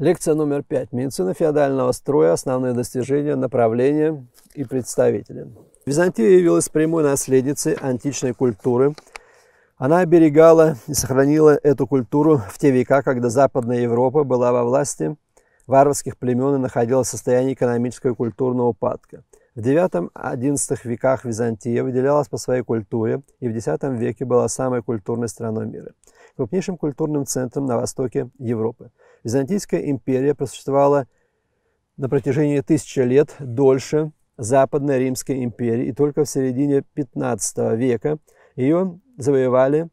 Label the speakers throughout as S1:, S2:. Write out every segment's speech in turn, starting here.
S1: Лекция номер пять. Медицина феодального строя. Основные достижения, направления и представители. Византия явилась прямой наследницей античной культуры. Она оберегала и сохранила эту культуру в те века, когда Западная Европа была во власти варварских племен и находилась в состоянии экономического и культурного упадка. В IX-XI веках Византия выделялась по своей культуре и в X веке была самой культурной страной мира крупнейшим культурным центром на востоке Европы. Византийская империя просуществовала на протяжении тысячи лет дольше Западной Римской империи, и только в середине 15 века ее завоевали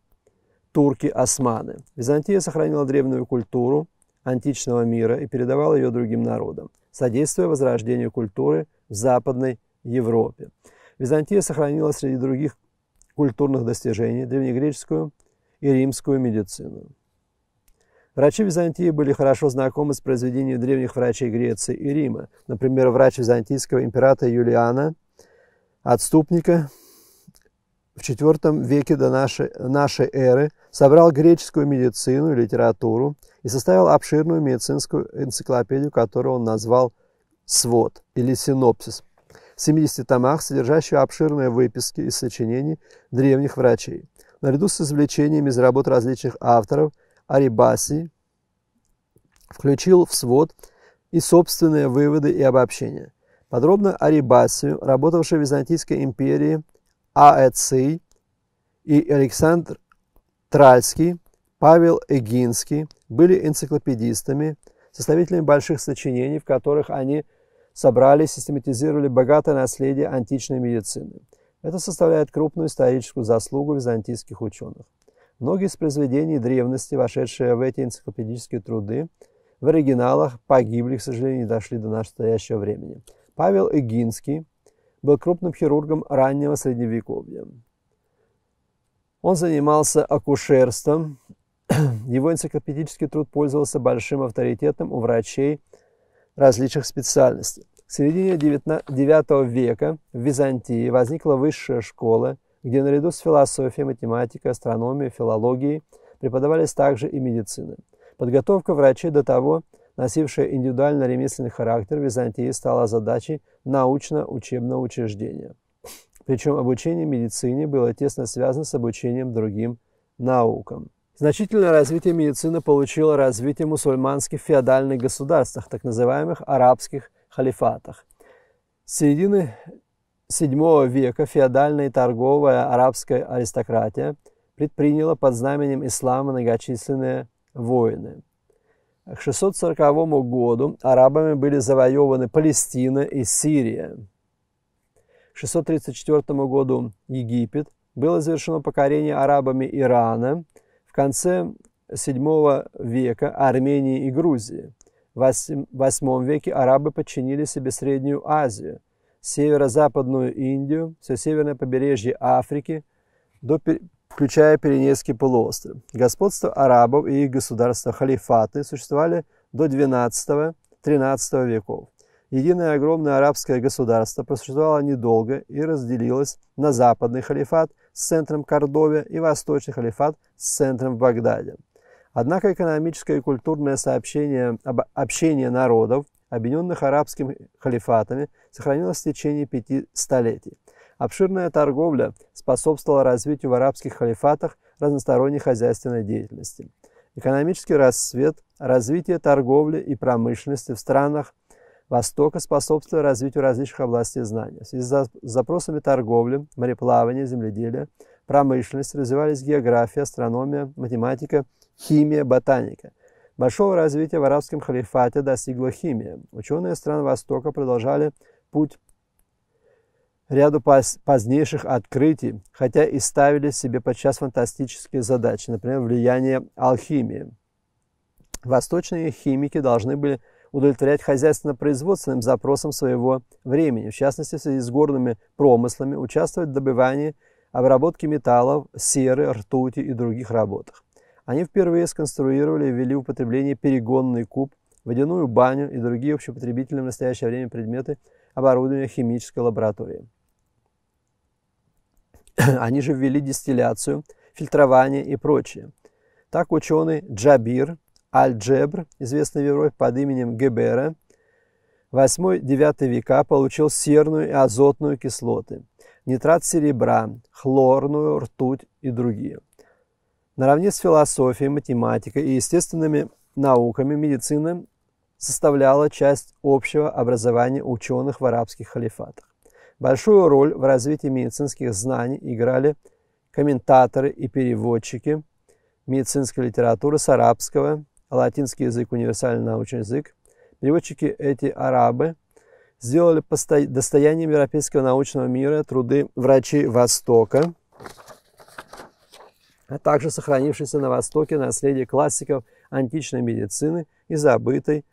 S1: турки-османы. Византия сохранила древнюю культуру античного мира и передавала ее другим народам, содействуя возрождению культуры в Западной Европе. Византия сохранила среди других культурных достижений древнегреческую и римскую медицину. Врачи Византии были хорошо знакомы с произведениями древних врачей Греции и Рима. Например, врач византийского императора Юлиана, отступника, в IV веке до нашей, нашей эры собрал греческую медицину и литературу и составил обширную медицинскую энциклопедию, которую он назвал «Свод» или «Синопсис», в 70 томах, содержащую обширные выписки из сочинений древних врачей наряду с извлечениями из работ различных авторов, Арибаси включил в свод и собственные выводы и обобщения. Подробно Арибасию, работавший в Византийской империи, Аэций и Александр Тральский, Павел Эгинский были энциклопедистами, составителями больших сочинений, в которых они собрали и систематизировали богатое наследие античной медицины – это составляет крупную историческую заслугу византийских ученых. Многие из произведений древности, вошедшие в эти энциклопедические труды, в оригиналах погибли, к сожалению, не дошли до настоящего времени. Павел Эгинский был крупным хирургом раннего средневековья. Он занимался акушерством. Его энциклопедический труд пользовался большим авторитетом у врачей различных специальностей. В середине IX века в Византии возникла высшая школа, где наряду с философией, математикой, астрономией, филологией преподавались также и медицина. Подготовка врачей до того, носившая индивидуально-ремесленный характер, в Византии стала задачей научно-учебного учреждения. Причем обучение медицине было тесно связано с обучением другим наукам. Значительное развитие медицины получило развитие мусульманских феодальных государствах, так называемых арабских халифатах. С середины VII века феодальная и торговая арабская аристократия предприняла под знаменем ислама многочисленные войны. К 640 году арабами были завоеваны Палестина и Сирия. К 634 году Египет, было завершено покорение арабами Ирана, в конце VII века Армении и Грузии – в VIII веке арабы подчинили себе Среднюю Азию, северо-западную Индию, все северное побережье Африки, до, включая Пиренейский полуостров. Господство арабов и их государства халифаты существовали до XII-XIII веков. Единое огромное арабское государство просуществовало недолго и разделилось на западный халифат с центром Кордове и восточный халифат с центром в Багдаде. Однако экономическое и культурное сообщение, общение народов, объединенных арабскими халифатами, сохранилось в течение пяти столетий. Обширная торговля способствовала развитию в арабских халифатах разносторонней хозяйственной деятельности. Экономический расцвет, развитие торговли и промышленности в странах Востока способствовало развитию различных областей знания. В связи с запросами торговли, мореплавания, земледелия, промышленность развивались география, астрономия, математика – химия, ботаника. Большого развития в арабском халифате достигла химия. Ученые стран Востока продолжали путь ряду позднейших открытий, хотя и ставили себе подчас фантастические задачи, например, влияние алхимии. Восточные химики должны были удовлетворять хозяйственно-производственным запросам своего времени, в частности, в связи с горными промыслами, участвовать в добывании, обработке металлов, серы, ртути и других работах. Они впервые сконструировали и ввели в употребление перегонный куб, водяную баню и другие общепотребительные в настоящее время предметы оборудования химической лаборатории. Они же ввели дистилляцию, фильтрование и прочее. Так ученый Джабир Аль-Джебр, известный в Европе под именем Гебера, 8-9 века получил серную и азотную кислоты, нитрат серебра, хлорную, ртуть и другие – Наравне с философией, математикой и естественными науками медицина составляла часть общего образования ученых в арабских халифатах. Большую роль в развитии медицинских знаний играли комментаторы и переводчики медицинской литературы с арабского, латинский язык – универсальный научный язык. Переводчики эти арабы сделали достоянием европейского научного мира труды врачей Востока – а также сохранившееся на Востоке наследие классиков античной медицины и забытой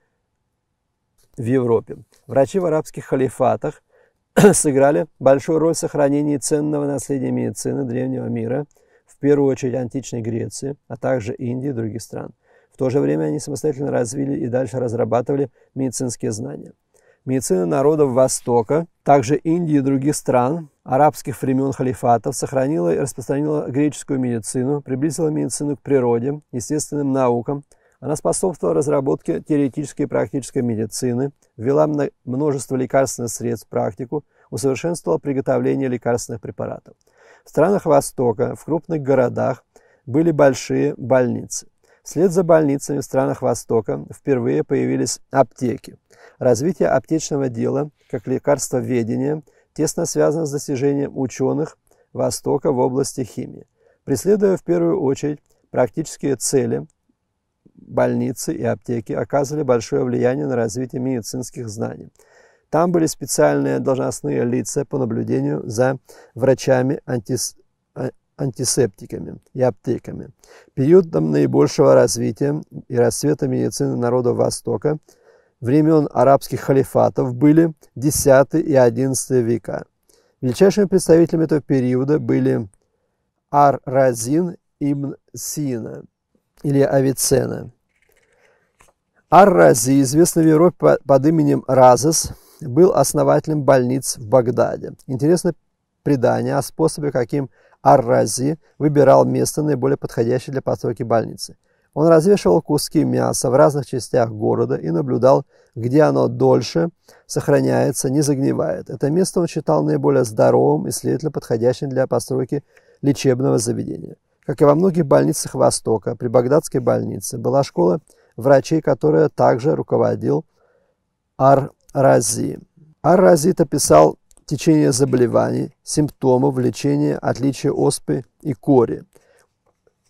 S1: в Европе. Врачи в арабских халифатах сыграли большую роль в сохранении ценного наследия медицины древнего мира, в первую очередь античной Греции, а также Индии и других стран. В то же время они самостоятельно развили и дальше разрабатывали медицинские знания. Медицина народов Востока, также Индии и других стран, арабских времен халифатов, сохранила и распространила греческую медицину, приблизила медицину к природе, естественным наукам. Она способствовала разработке теоретической и практической медицины, ввела множество лекарственных средств в практику, усовершенствовала приготовление лекарственных препаратов. В странах Востока, в крупных городах были большие больницы. Вслед за больницами в странах Востока впервые появились аптеки. Развитие аптечного дела как лекарства ведения тесно связано с достижением ученых Востока в области химии, преследуя в первую очередь практические цели больницы и аптеки оказывали большое влияние на развитие медицинских знаний. Там были специальные должностные лица по наблюдению за врачами антис... А, антисептиками и аптеками. Периодом наибольшего развития и расцвета медицины народов Востока – времен арабских халифатов были X и XI века. Величайшими представителями этого периода были Ар-Разин ибн Сина или Авиценна. Ар-Рази, известный в Европе под именем Разес, был основателем больниц в Багдаде. Интересно предание о способе, каким Ар-Рази выбирал место, наиболее подходящее для постройки больницы – он развешивал куски мяса в разных частях города и наблюдал, где оно дольше сохраняется, не загнивает. Это место он считал наиболее здоровым и, следовательно, подходящим для постройки лечебного заведения. Как и во многих больницах Востока, при Багдадской больнице была школа врачей, которая также руководил Ар-Рази. Ар-Разит описал течение заболеваний, симптомов, лечение, отличие оспы и кори.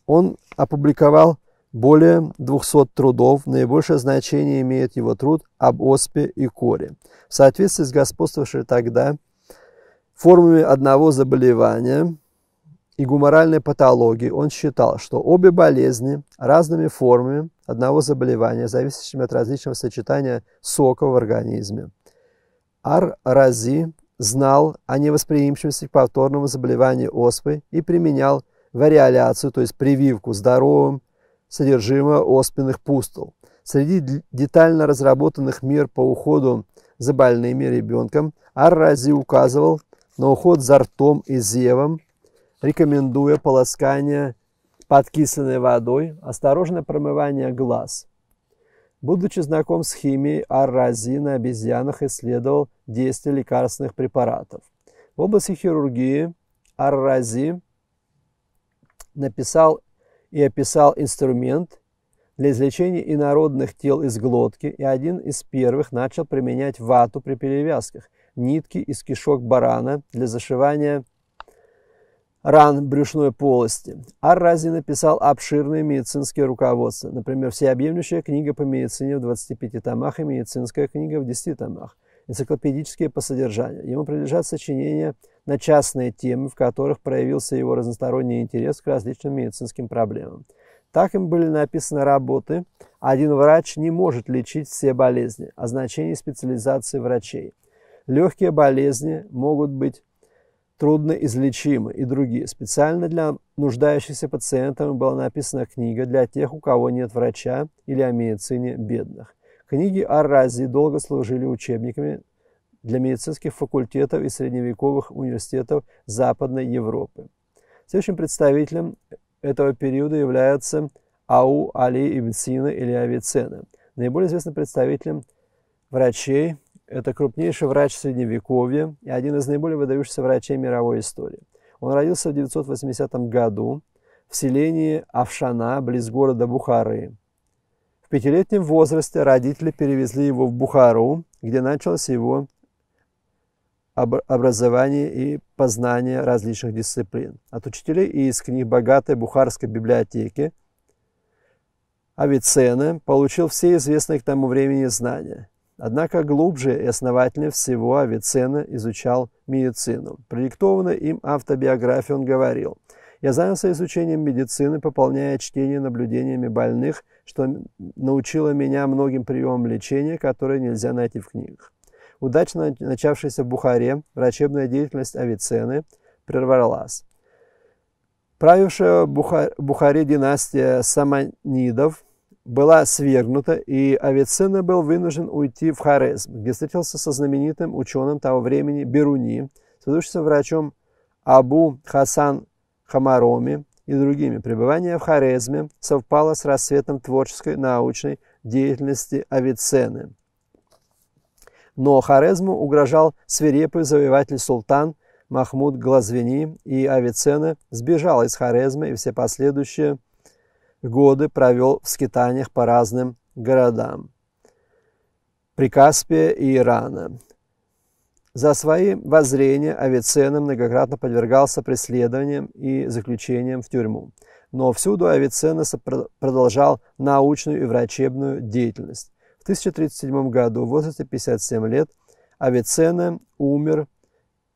S1: Он опубликовал более 200 трудов наибольшее значение имеет его труд об оспе и коре. В соответствии с господствовавшей тогда формами одного заболевания и гуморальной патологии, он считал, что обе болезни разными формами одного заболевания, зависящими от различного сочетания сока в организме. Ар-Рази знал о невосприимчивости к повторному заболеванию оспы и применял вариоляцию, то есть прививку здоровым содержимое оспенных пустол. Среди детально разработанных мер по уходу за больными ребенком Аррази указывал на уход за ртом и зевом, рекомендуя полоскание под подкисленной водой, осторожное промывание глаз. Будучи знаком с химией, Аррази на обезьянах исследовал действие лекарственных препаратов. В области хирургии Аррази написал и описал инструмент для извлечения инородных тел из глотки, и один из первых начал применять вату при перевязках, нитки из кишок барана для зашивания ран брюшной полости. Аррази написал обширные медицинские руководства, например, всеобъемлющая книга по медицине в 25 томах и медицинская книга в 10 томах – энциклопедические по содержанию. Ему принадлежат сочинения на частные темы, в которых проявился его разносторонний интерес к различным медицинским проблемам. Так им были написаны работы «Один врач не может лечить все болезни» о значении специализации врачей. Легкие болезни могут быть трудно излечимы и другие. Специально для нуждающихся пациентов была написана книга для тех, у кого нет врача или о медицине бедных. Книги о Рази долго служили учебниками для медицинских факультетов и средневековых университетов Западной Европы. Следующим представителем этого периода является Ау Али Ибн Сина или Авиценна. Наиболее известным представителем врачей – это крупнейший врач Средневековья и один из наиболее выдающихся врачей мировой истории. Он родился в 980 году в селении Авшана близ города Бухары – в пятилетнем возрасте родители перевезли его в Бухару, где началось его образование и познание различных дисциплин. От учителей из книг богатой бухарской библиотеки Авиценна получил все известные к тому времени знания. Однако глубже и основательнее всего Авиценна изучал медицину. Продиктованную им автобиографию он говорил, «Я занялся изучением медицины, пополняя чтение наблюдениями больных – что научила меня многим приемам лечения, которые нельзя найти в книгах. Удачно начавшаяся в Бухаре врачебная деятельность Авиценны прервалась. Правившая Бухар, Бухаре династия Саманидов была свергнута, и Авиценна был вынужден уйти в Хорезм, где встретился со знаменитым ученым того времени Беруни, следующим врачом Абу Хасан Хамароми, и другими. Пребывание в Хорезме совпало с рассветом творческой научной деятельности Авиценны. Но Хорезму угрожал свирепый завоеватель султан Махмуд Глазвини, и Авиценна сбежал из Хорезма и все последующие годы провел в скитаниях по разным городам. при Прикаспия и Ирана. За свои воззрения Авиценна многократно подвергался преследованиям и заключениям в тюрьму. Но всюду Авиценна продолжал научную и врачебную деятельность. В 1037 году в возрасте 57 лет Авиценна умер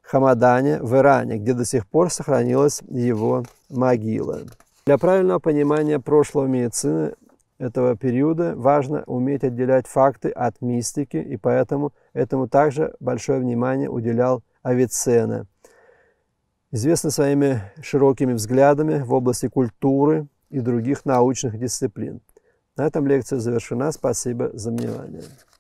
S1: в Хамадане в Иране, где до сих пор сохранилась его могила. Для правильного понимания прошлого медицины этого периода, важно уметь отделять факты от мистики, и поэтому этому также большое внимание уделял Авиценна. Известный своими широкими взглядами в области культуры и других научных дисциплин. На этом лекция завершена. Спасибо за внимание.